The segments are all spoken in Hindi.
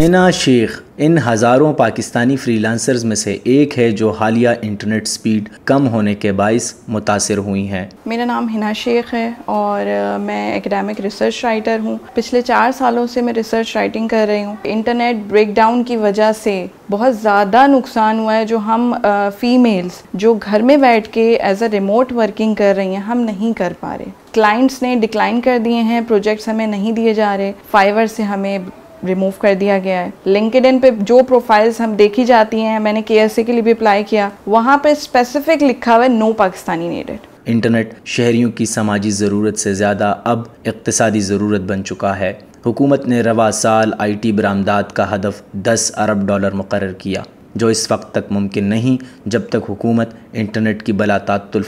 हिना शेख इन हज़ारों पाकिस्तानी फ्रीलांसर्स में से एक है जो हालिया इंटरनेट स्पीड कम होने के बायस मुतासर हुई हैं मेरा नाम हिना शेख है और मैं एकेडमिक रिसर्च राइटर हूँ पिछले चार सालों से मैं रिसर्च राइटिंग कर रही हूँ इंटरनेट ब्रेकडाउन की वजह से बहुत ज़्यादा नुकसान हुआ है जो हम फीमेल्स जो घर में बैठ के एज अ रिमोट वर्किंग कर रही हैं हम नहीं कर पा रहे क्लाइंट्स ने डिक्लाइन कर दिए हैं प्रोजेक्ट्स हमें नहीं दिए जा रहे फाइवर से हमें रिमूव कर दिया गया है लिंकड पे जो प्रोफाइल्स हम देखी जाती हैं मैंने के के लिए भी अप्लाई किया वहाँ पे स्पेसिफिक लिखा हुआ है नो पाकिस्तानी नीडेड इंटरनेट शहरीों की समाजी ज़रूरत से ज़्यादा अब इकतसादी ज़रूरत बन चुका है हुकूमत ने रवा साल आई टी बरामदाद का हदफ दस अरब डॉलर मुकर किया जो इस वक्त तक मुमकिन नहीं जब तक हुकूमत इंटरनेट की बला तातुल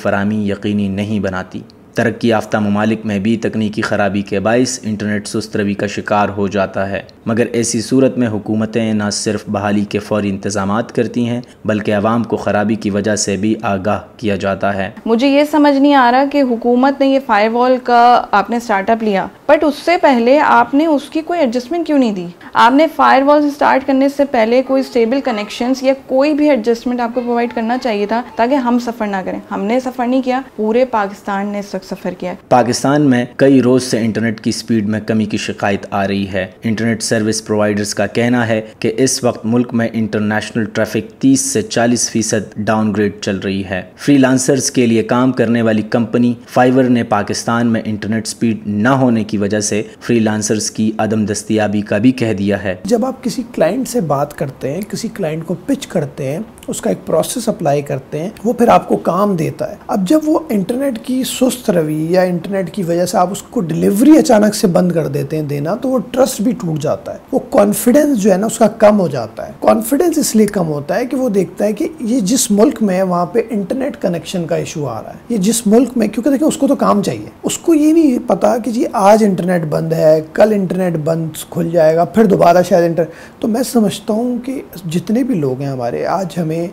यकीनी नहीं बनाती तरक्की याफ्ता ममालिक में भी तकनीकी खराबी के बायस इंटरनेट सुस्त रवि का शिकार हो जाता है मगर ऐसी सूरत में हुकूमतें न सिर्फ बहाली के फौरी इंतजाम करती हैं बल्कि आवाम को खराबी की वजह से भी आगाह किया जाता है मुझे ये समझ नहीं आ रहा कि हुकूमत ने ये फायरवॉल का आपने स्टार्टअप लिया बट उससे पहले आपने उसकी कोई एडजस्टमेंट क्यों नहीं दी आपने वॉल स्टार्ट करने से पहले कोई स्टेबल कनेक्शन या कोई भी एडजस्टमेंट आपको प्रोवाइड करना चाहिए था ताकि हम सफ़र ना करें हमने सफ़र नहीं किया पूरे पाकिस्तान ने सफर तक सफ़र किया है पाकिस्तान में कई रोज़ से इंटरनेट की स्पीड में कमी की शिकायत आ रही है इंटरनेट सर्विस प्रोवाइडर्स का कहना है कि इस वक्त मुल्क में इंटरनेशनल ट्रैफिक 30 से 40 फीसद डाउनग्रेड चल रही है फ्रीलांसर्स के लिए काम करने वाली कंपनी फाइवर ने पाकिस्तान में इंटरनेट स्पीड न होने की वजह से फ्रीलांसर्स की अदम दस्तियाबी का भी कह दिया है जब आप किसी क्लाइंट से बात करते हैं किसी क्लाइंट को पिच करते हैं उसका एक प्रोसेस अप्लाई करते हैं वो फिर आपको काम देता है अब जब वो इंटरनेट की सुस्त रवि या इंटरनेट की वजह से आप उसको डिलीवरी अचानक से बंद कर देते हैं देना तो वो ट्रस्ट भी टूट जाता है वो कॉन्फिडेंस जो है ना उसका कम हो जाता है कॉन्फिडेंस इसलिए कम होता है कि वो देखता है कि ये जिस मुल्क में है वहाँ पे इंटरनेट कनेक्शन का इशू आ रहा है ये जिस मुल्क में क्योंकि देखिए उसको तो काम चाहिए उसको ये नहीं पता कि जी आज इंटरनेट बंद है कल इंटरनेट बंद खुल जाएगा फिर दोबारा शायद इंटरनेट तो मैं समझता हूँ कि जितने भी लोग हैं हमारे आज हमें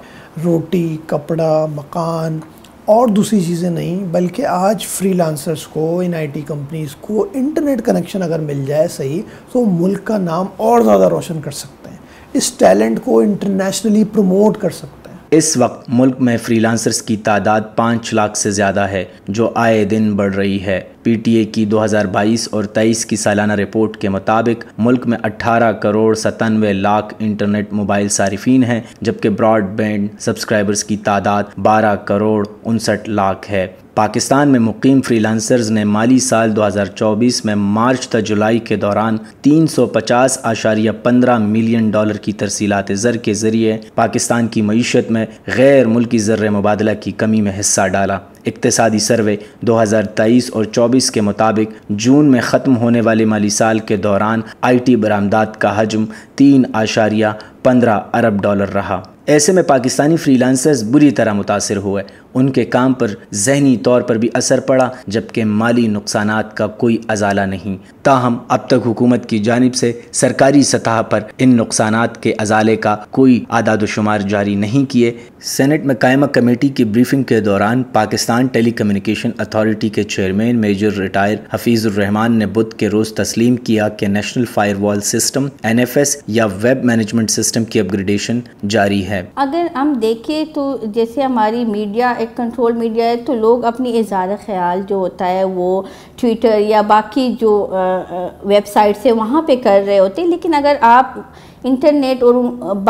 रोटी कपड़ा मकान और दूसरी चीज़ें नहीं बल्कि आज फ्रीलांसर्स को इन आईटी कंपनीज को इंटरनेट कनेक्शन अगर मिल जाए सही तो मुल्क का नाम और ज़्यादा रोशन कर सकते हैं इस टैलेंट को इंटरनेशनली प्रमोट कर सकते हैं इस वक्त मुल्क में फ्रीलांसर्स की तादाद पाँच लाख से ज़्यादा है जो आए दिन बढ़ रही है पीटीए की 2022 और 23 की सालाना रिपोर्ट के मुताबिक मुल्क में 18 करोड़ सतानवे लाख इंटरनेट मोबाइल सार्फिन हैं जबकि ब्रॉडबैंड सब्सक्राइबर्स की तादाद 12 करोड़ उनसठ लाख है पाकिस्तान में मुकीम फ्रीलांसर्स ने माली साल 2024 में मार्च तक जुलाई के दौरान तीन सौ पचास आशारिया पंद्रह मिलियन डॉलर की तरसीलात ज़र के ज़रिए पाकिस्तान की मीशत में गैर मुल्की ज़र मुबादला की कमी में हिस्सा डाला इकतसादी सर्वे 2023 और 24 के मुताबिक जून में ख़त्म होने वाले माली साल के दौरान आईटी बरामदात का हजम तीन आशारिया पंद्रह अरब डॉलर रहा ऐसे में पाकिस्तानी फ्रीलांसर्स बुरी तरह मुतासर हुए उनके काम पर जहनी तौर पर भी असर पड़ा जबकि माली नुकसान का कोई अजाला नहीं ताहम अब तक हुकूमत की जानब से सरकारी सतह पर इन नुकसान के अजाले का कोई आदाद शुमार जारी नहीं किए सेनेट में कायमा कमेटी की ब्रीफिंग के दौरान पाकिस्तान टेली कम्युनिकेशन अथॉरिटी के चेयरमैन मेजर रिटायर हफीज़ुररहमान ने बुध के रोज़ तस्लीम किया कि national firewall system N F S या वेब मैनेजमेंट सिस्टम की अपग्रेडेशन जारी है अगर हम देखें तो जैसे हमारी मीडिया एक कंट्रोल मीडिया है तो लोग अपनी इज़ार ख्याल जो होता है वो ट्विटर या बाकी जो वेबसाइट्स है वहाँ पे कर रहे होते हैं लेकिन अगर आप इंटरनेट और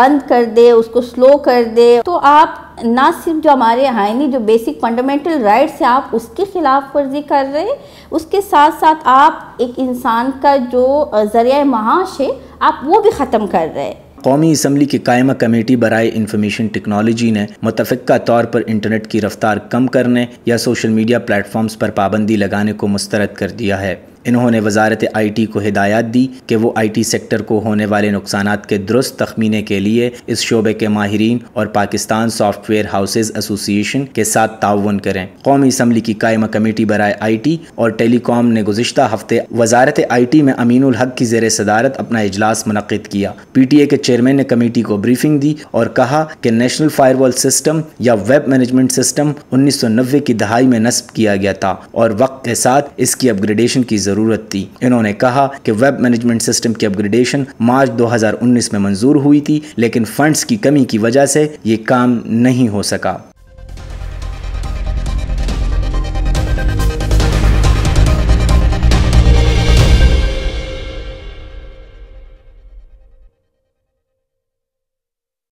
बंद कर दे उसको स्लो कर दे तो आप ना सिर्फ जो हमारे आइनी जो बेसिक फंडामेंटल राइट्स है आप उसके खिलाफ वर्जी कर रहे हैं उसके साथ साथ आप एक इंसान का जो ज़रिया महाश है आप वो भी ख़त्म कर रहे हैं कौमी इसम्बली की कायमा कमेटी बरए इंफॉर्मेशन टेक्नोलॉजी ने मुतफ़ा तौर पर इंटरनेट की रफ्तार कम करने या सोशल मीडिया प्लेटफॉर्म्स पर पाबंदी लगाने को मुस्तरद कर दिया है इन्होंने वजारत आई टी को हिदायत दी कि वो आई टी सेक्टर को होने वाले नुकसान के दुरुस्त तखमीने के लिए इस शोबे के माहरीन और पाकिस्तान सॉफ्टवेयर हाउसेज एसोसिएशन के साथ ताउन करें कौमी इसम्बली की कायम कमेटी बरए आई टी और टेलीकॉम ने गुजशत हफ्ते वजारत आई टी में अमीन हक की जेर सदारत अपना इजलास मनद किया पी टी ए के चेयरमैन ने कमेटी को ब्रीफिंग दी और कहा कि नेशनल फायरवॉल सिस्टम या वेब मैनेजमेंट सिस्टम उन्नीस सौ नब्बे की दहाई में नस्ब किया गया था और वक्त के साथ इसकी अपग्रेडेशन की ज़रूरत थी इन्होंने कहा कि वेब मैनेजमेंट सिस्टम की अपग्रेडेशन मार्च 2019 में मंजूर हुई थी लेकिन फंड्स की कमी की वजह से ये काम नहीं हो सका